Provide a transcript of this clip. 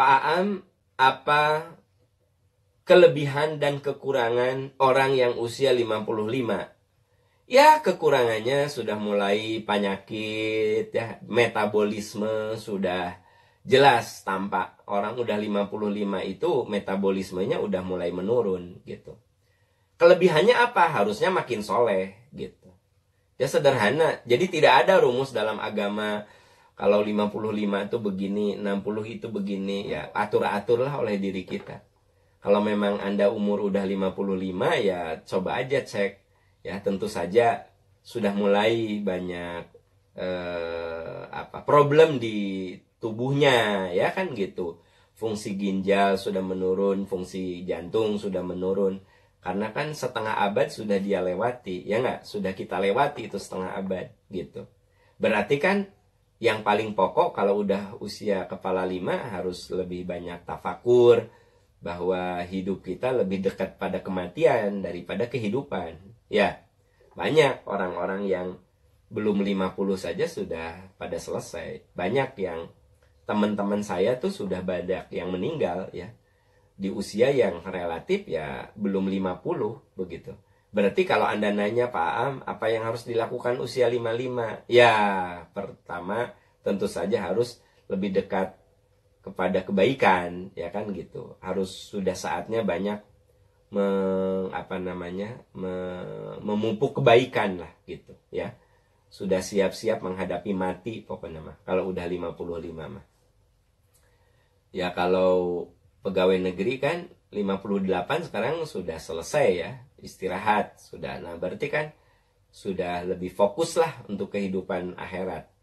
Pak Aam, apa kelebihan dan kekurangan orang yang usia 55? Ya, kekurangannya sudah mulai penyakit, ya, metabolisme sudah jelas tampak. Orang udah 55 itu metabolismenya udah mulai menurun gitu. Kelebihannya apa? Harusnya makin soleh gitu. Ya sederhana. Jadi tidak ada rumus dalam agama kalau 55 itu begini, 60 itu begini, ya atur-aturlah oleh diri kita. Kalau memang Anda umur udah 55 ya coba aja cek. Ya tentu saja sudah mulai banyak eh, apa problem di tubuhnya ya kan gitu. Fungsi ginjal sudah menurun, fungsi jantung sudah menurun. Karena kan setengah abad sudah dia lewati, ya nggak? Sudah kita lewati itu setengah abad gitu. Berarti kan yang paling pokok kalau udah usia kepala lima harus lebih banyak tafakur bahwa hidup kita lebih dekat pada kematian daripada kehidupan. Ya, banyak orang-orang yang belum 50 saja sudah pada selesai. Banyak yang teman-teman saya tuh sudah banyak yang meninggal ya. Di usia yang relatif ya belum 50 begitu. Berarti kalau Anda nanya Pak Am, apa yang harus dilakukan usia 55? Ya, pertama tentu saja harus lebih dekat kepada kebaikan, ya kan gitu. Harus sudah saatnya banyak meng, apa namanya? memupuk kebaikan lah gitu, ya. Sudah siap-siap menghadapi mati pokoknya mah. Kalau udah 55 mah. Ya kalau pegawai negeri kan 58 sekarang sudah selesai ya istirahat sudah nah berarti kan sudah lebih fokus lah untuk kehidupan akhirat